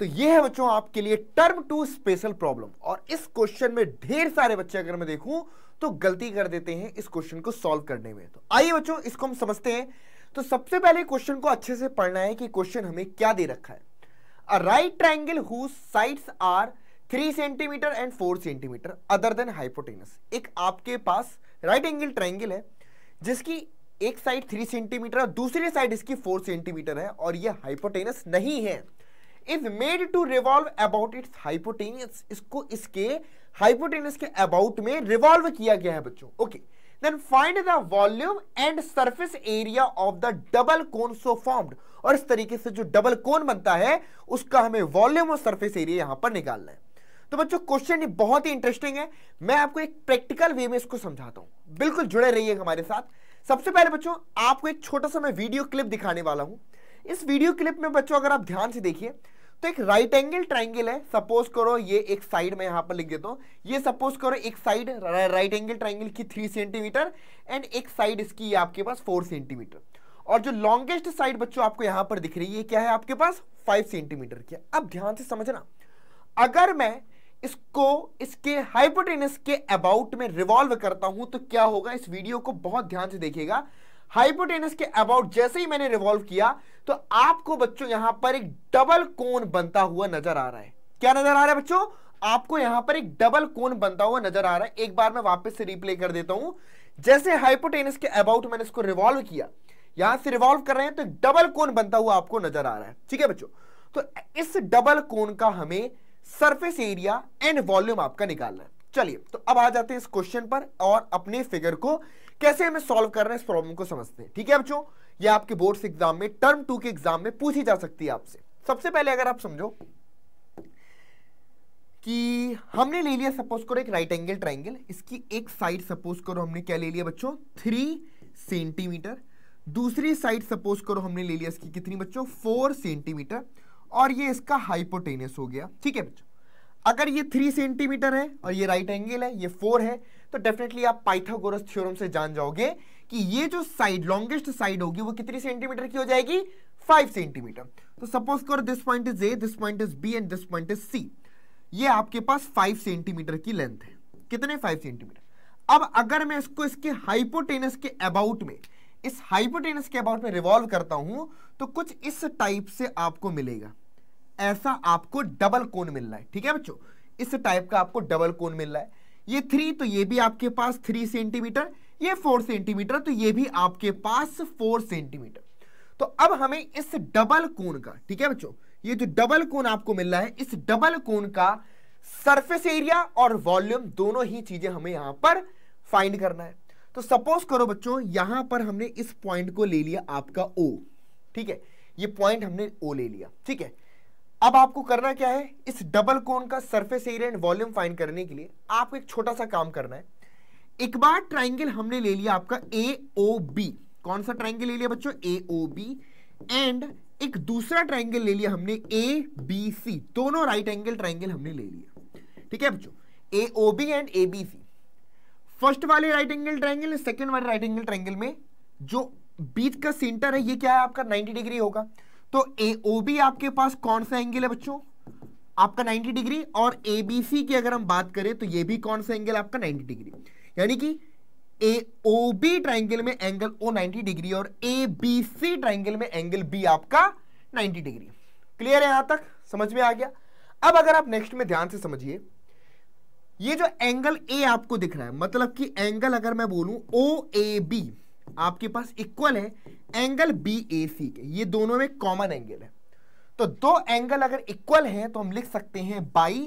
तो ये है बच्चों आपके लिए टर्म टू स्पेशल प्रॉब्लम और इस क्वेश्चन में ढेर सारे बच्चे अगर मैं देखूं तो गलती कर देते हैं इस क्वेश्चन को सॉल्व करने में तो आइए बच्चों इसको हम समझते हैं तो सबसे पहले क्वेश्चन को अच्छे से पढ़ना है कि क्वेश्चन हमें क्या दे रखा है a right triangle whose sides are three centimetre and four centimetre other than hypotenuse एक आपके पास राइट एंगल ट्राइंगल है जिसकी एक साइड थ्री सेंटीमीटर और दूसरी साइड इसकी फोर सेंटीमीटर है और यह हाइपोटेनस नहीं है is made to revolve about its hypotenuse इसको इसके हाइपोटेनियस के अबाउट में रिवॉल्व किया गया है बच्चों okay then find the volume and surface area of the double cone so formed और इस तरीके से जो डबल कोन बनता है उसका हमें वॉल्यूम और सरफेस एरिया यहां पर निकालना है तो बच्चों क्वेश्चन बहुत ही इंटरेस्टिंग है मैं आपको एक प्रैक्टिकल वे में इसको समझाता हूं बिल्कुल जुड़े रहिए हमारे साथ सबसे पहले बच्चों आपको एक छोटा सा मैं वीडियो क्लिप दिखाने वाला हूं इस वीडियो क्लिप में बच्चों अगर आप ध्यान से देखिए तो एक राइट एंगल ट्राइंगल है सपोज करो ये एक साइड में यहां पर लिख देता हूं ये सपोज करो एक साइड राइट एंगल ट्राइंगल की थ्री सेंटीमीटर एंड एक साइड इसकी आपके पास फोर सेंटीमीटर और जो लॉन्गेस्ट साइड बच्चों आपको यहां पर दिख रही है क्या है आपके पास फाइव सेंटीमीटर की अब ध्यान से समझना अगर मैं इसको इसके हाइपोटेनस के अबाउट में रिवॉल्व करता हूं तो क्या होगा इस वीडियो को बहुत ध्यान से देखिएगा हाइपोटेनस के अबाउट जैसे ही मैंने रिवॉल्व किया तो आपको बच्चों यहां पर एक डबल कोन बनता हुआ नजर आ रहा है क्या नजर आ रहा है बच्चों आपको यहां पर एक डबल कोन बनता हुआ नजर आ रहा है एक बार मैं वापस से रिप्ले कर देता हूं जैसे हाइपोटेनस के अबाउट मैंने इसको रिवॉल्व किया यहां से रिवॉल्व कर रहे हैं तो डबल कोन बनता हुआ आपको नजर आ रहा है ठीक है बच्चों तो इस डबल कोन का हमें सरफेस एरिया एंड वॉल्यूम आपका निकालना है चलिए तो अब आ जाते हैं इस क्वेश्चन पर और अपने फिगर को कैसे हमें सॉल्व कर रहे हैं इस प्रॉब्लम को समझते हैं ठीक है बच्चों ये आपके बोर्ड एग्जाम में टर्म टू के एग्जाम में पूछी जा सकती है आपसे सबसे पहले अगर आप समझो कि हमने ले लिया सपोज करो एक राइट एंगल ट्राइंगल इसकी एक साइड सपोज करो हमने क्या ले लिया बच्चों थ्री सेंटीमीटर दूसरी साइड सपोज करो हमने ले लिया इसकी कितनी बच्चों फोर सेंटीमीटर और ये इसका हाइपोटेनियस हो गया ठीक है बच्चों अगर ये थ्री सेंटीमीटर है और ये राइट एंगल है ये फोर है तो डेफिनेटली आप पाइथागोरस थ्योरम से जान जाओगे कि ये जो साइड लॉन्गेस्ट साइड होगी वो कितनी सेंटीमीटर की हो जाएगी फाइव सेंटीमीटर तो सपोज करो this point is A this point is B and this point is C ये आपके पास फाइव सेंटीमीटर की लेंथ है कितने फाइव सेंटीमीटर अब अगर मैं इसको इसके हाइपोटेनस के अबाउट में इस हाइपोटेनस के अबाउट में रिवॉल्व करता हूं तो कुछ इस टाइप से आपको मिलेगा ऐसा आपको डबल कोन मिल रहा है ठीक है बच्चों इस टाइप का आपको डबल कोन मिल रहा है ये थ्री तो ये भी आपके पास थ्री सेंटीमीटर ये फोर सेंटीमीटर तो ये भी आपके पास फोर सेंटीमीटर तो अब हमें इस डबल कोन का ठीक है बच्चों ये जो डबल कोन आपको मिल रहा है इस डबल कोन का सरफेस एरिया और वॉल्यूम दोनों ही चीजें हमें यहां पर फाइंड करना है तो सपोज करो बच्चों यहां पर हमने इस पॉइंट को ले लिया आपका ओ ठीक है ये पॉइंट हमने ओ ले लिया ठीक है अब आपको करना क्या है इस डबल कोन का surface area and volume find करने के लिए आपको एक छोटा सा काम करना है एक बार ट्राइंगल हमने ले लिया आपका ए ओ बी कौन सा ट्राइंगल ले लिया बच्चों ए ओ बी एंड एक दूसरा ट्राइंगल ले लिया हमने ए बी सी दोनों राइट एंगल ट्राइंगल हमने ले लिया ठीक है बच्चों A O B and A B C first वाले राइट एंगल ट्राइंगल सेकेंड वाले राइट एंगल ट्राइंगल में जो बीच का सेंटर है ये क्या है आपका नाइनटी डिग्री होगा तो ए ओ बी आपके पास कौन सा एंगल है बच्चों आपका 90 डिग्री और ए बी सी की अगर हम बात करें तो ये भी कौन सा एंगल आपका 90 डिग्री यानी कि ए ओ बी ट्राइंगल में एंगल ओ 90 डिग्री और ए बी सी ट्राइंगल में एंगल बी आपका 90 डिग्री क्लियर है यहां तक समझ में आ गया अब अगर आप नेक्स्ट में ध्यान से समझिए ये जो एंगल ए आपको दिख रहा है मतलब कि एंगल अगर मैं बोलूं ओ ए बी आपके पास इक्वल है एंगल बी ए सी के ये दोनों में कॉमन एंगल है तो दो एंगल अगर इक्वल हैं तो हम लिख सकते हैं by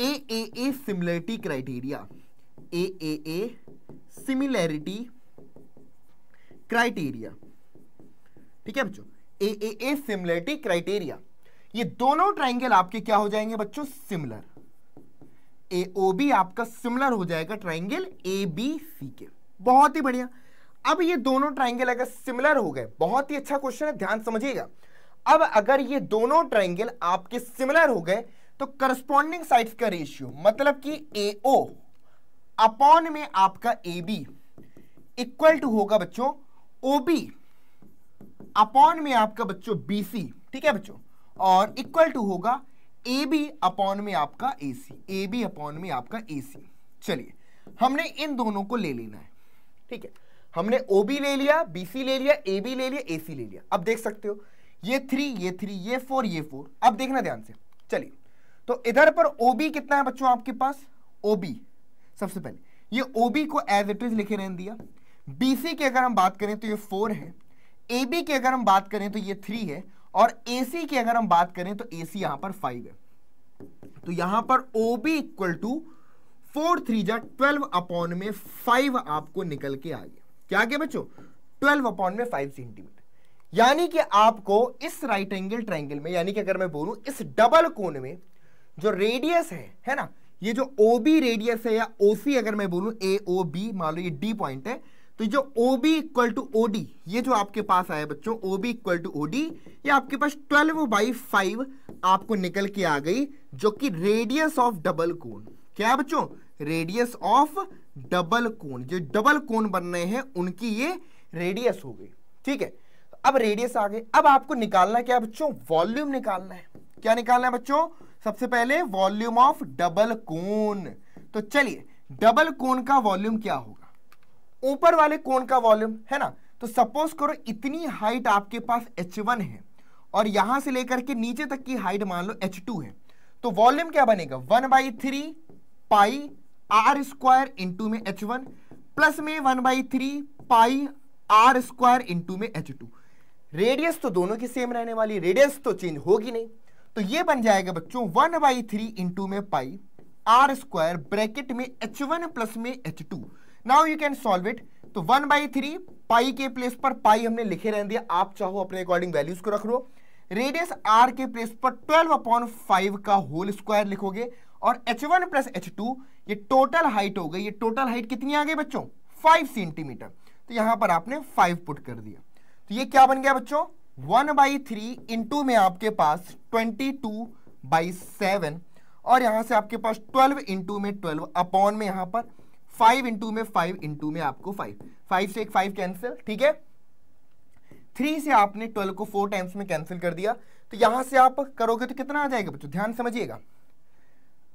A A A similarity criteria A A A similarity criteria ठीक है बच्चों ए ए ए सिमिलरिटी क्राइटेरिया ये दोनों ट्राइंगल आपके क्या हो जाएंगे बच्चों सिमिलर ए ओ बी आपका सिमिलर हो जाएगा ट्राइंगल ए बी सी के बहुत ही बढ़िया अब ये दोनों ट्राइंगल अगर सिमिलर हो गए बहुत ही अच्छा क्वेश्चन है ध्यान समझिएगा अब अगर ये दोनों ट्राइंगल आपके सिमिलर हो गए तो करस्पॉन्डिंग साइड का रेशियो मतलब कि ए ओ अपॉन में आपका ए बी इक्वल टू होगा बच्चों ओ बी अपॉन में आपका बच्चों बी सी ठीक है बच्चों और इक्वल टू होगा ए बी अपॉन में आपका ए सी ए बी अपॉन में आपका ए सी चलिए हमने इन दोनों को ले लेना है ठीक है हमने ओबी ले लिया बीसी ले लिया ए बी ले लिया ए सी ले लिया अब देख सकते हो ये थ्री ये थ्री ये फोर ये फोर अब देखना ध्यान से चलिए तो इधर पर ओबी कितना है बच्चों आपके पास ओबी सबसे पहले ये ओबी को एज इट इज लिखे रहने दिया बीसी की अगर हम बात करें तो ये फोर है ए बी की अगर हम बात करें तो ये थ्री है और ए सी की अगर हम बात करें तो ए सी यहां पर फाइव है तो यहां पर O B equal to four three जा ट्वेल्व अपॉन में फाइव आपको निकल के आ गया क्या आगे बच्चों ट्वेल्व अपॉन में फाइव सेंटीमीटर यानी कि आपको इस राइट एंगल ट्राइंगल में यानी कि अगर मैं बोलूं इस डबल कोन में जो रेडियस है है ना ये जो ओ बी रेडियस है या ओ सी अगर मैं बोलूं ए ओ बी मान लो ये डी पॉइंट है तो जो O B equal to O D ये जो आपके पास आया बच्चों O B equal to O D ये आपके पास ट्वेल्व बाई फाइव आपको निकल के आ गई जो कि रेडियस ऑफ डबल कोन क्या है बच्चों रेडियस ऑफ डबल कोन जो डबल कोन बन रहे हैं उनकी ये रेडियस हो गई ठीक है अब रेडियस आ गई अब आपको निकालना क्या बच्चों वॉल्यूम निकालना है क्या निकालना है बच्चों सबसे पहले वॉल्यूम ऑफ डबल कोन तो चलिए डबल कोन का वॉल्यूम क्या होगा ऊपर वाले कोन का वॉल्यूम है ना तो सपोज करो इतनी हाइट आपके पास वन है और यहां से लेकर के नीचे तक की हाइट मान लो टू है तो वॉल्यूम क्या बनेगा one by three pi r square into में एच वन प्लस में one by three pi r square into में एच टू रेडियस तो दोनों की सेम रहने वाली रेडियस तो चेंज होगी नहीं तो ये बन जाएगा बच्चों वन बाई थ्री इंटू में पाई आर स्क्वायर ब्रैकेट में एच वन प्लस में h two now you can solve it तो वन बाई थ्री पाई के प्लेस पर पाई हमने लिखे रहने दिया आप चाहो अपने अकॉर्डिंग वैल्यूज को रख लो रेडियस आर के प्लेस पर ट्वेल्व अपॉन फाइव का होल स्क्वायर लिखोगे और h one plus h two ये टोटल हाइट हो गई ये टोटल हाइट कितनी आ गई बच्चों फाइव सेंटीमीटर तो यहां पर आपने फाइव पुट कर दिया तो ये क्या बन गया बच्चों वन बाई थ्री इंटू में आपके पास ट्वेंटी टू बाई सेवन और यहां से आपके पास ट्वेल्व इंटू में ट्वेल्व अपॉन में यहां पर फाइव इंटू में फाइव इंटू में आपको फाइव फाइव से एक फाइव कैंसिल ठीक है थ्री से आपने ट्वेल्व को फोर टाइम्स में कैंसिल कर दिया तो यहां से आप करोगे तो कितना आ जाएगा बच्चों ध्यान समझिएगा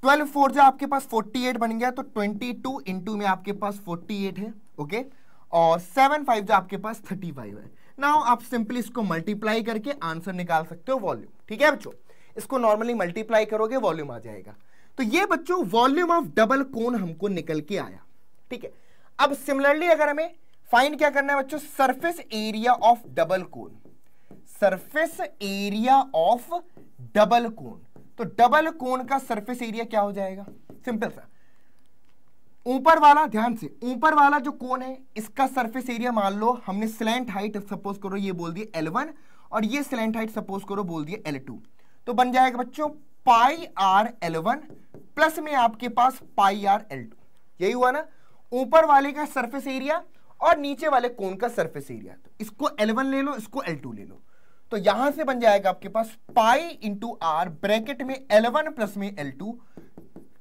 ट्वेल्व फोर से आपके पास फोर्टी एट बन गया तो ट्वेंटी टू इंटू में आपके पास फोर्टी एट है ओके और सेवन फाइव जो आपके पास थर्टी फाइव है नाउ आप सिंपली इसको मल्टीप्लाई करके आंसर निकाल सकते हो वॉल्यूम ठीक है बच्चों इसको नॉर्मली मल्टीप्लाई करोगे वॉल्यूम आ जाएगा तो ये बच्चों वॉल्यूम ऑफ डबल कोन हमको निकल के आया ठीक है अब सिमिलरली अगर हमें फाइंड क्या करना है बच्चों surface area of double cone surface area of double cone तो डबल कोन का सरफेस एरिया क्या हो जाएगा सिंपल सा ऊपर वाला ध्यान से ऊपर वाला जो कोन है इसका सरफेस एरिया मान लो हमने स्लेंट हाइट सपोज करो ये बोल दिया एल वन और ये स्लेंट हाइट सपोज करो बोल दिया एल टू तो बन जाएगा बच्चों pi r l one plus में आपके पास पाई आर एल टू यही हुआ ना ऊपर वाले का सरफेस एरिया और नीचे वाले कोन का सरफेस एरिया तो इसको L1 ले लो इसको L2 ले लो तो यहां से बन जाएगा आपके पास पाई इंटू आर ब्रैकेट में L1 प्लस में L2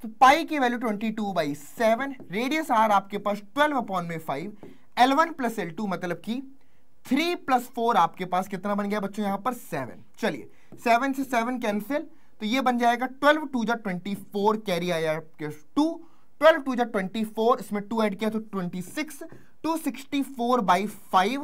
तो पाई की value 22 two by seven radius r आपके पास 12 अपॉन में 5 L1 प्लस एल मतलब कि 3 प्लस फोर आपके पास कितना बन गया बच्चों यहां पर 7 चलिए 7 से 7 कैंसिल तो ये बन जाएगा 12 टू जा ट्वेंटी कैरी आया आपके ट्वेल्व 12 टू जा फोर इसमें टू एड किया तो सिक्स 264 बाई 5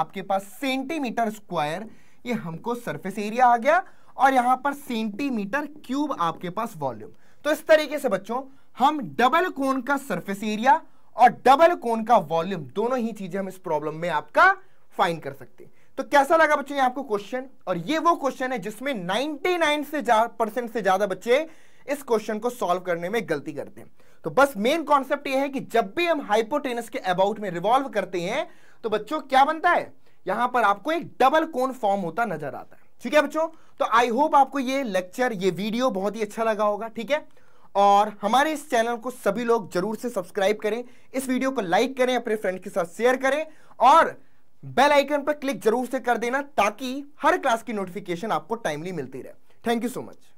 आपके पास सेंटीमीटर स्क्वायर ये हमको सरफेस एरिया आ गया और यहां पर सेंटीमीटर क्यूब आपके पास वॉल्यूम तो इस तरीके से बच्चों हम डबल कोन का सरफेस एरिया और डबल कोन का वॉल्यूम दोनों ही चीजें हम इस प्रॉब्लम में आपका फाइंड कर सकते हैं तो कैसा लगा बच्चों ये आपको क्वेश्चन और ये वो क्वेश्चन है जिसमें 99 से परसेंट से ज्यादा बच्चे इस क्वेश्चन को सॉल्व करने में गलती करते हैं तो बस मेन कॉन्सेप्ट यह है कि जब भी हम हाइपोटेनस के अबाउट में रिवॉल्व करते हैं तो बच्चों क्या बनता है यहां पर आपको एक डबल कोन फॉर्म होता नजर आता है ठीक है बच्चों तो आई होप आपको ये लेक्चर ये वीडियो बहुत ही अच्छा लगा होगा ठीक है और हमारे इस चैनल को सभी लोग जरूर से सब्सक्राइब करें इस वीडियो को लाइक करें अपने फ्रेंड के साथ शेयर करें और बेल आइकन पर क्लिक जरूर से कर देना ताकि हर क्लास की नोटिफिकेशन आपको टाइमली मिलती रहे थैंक यू सो मच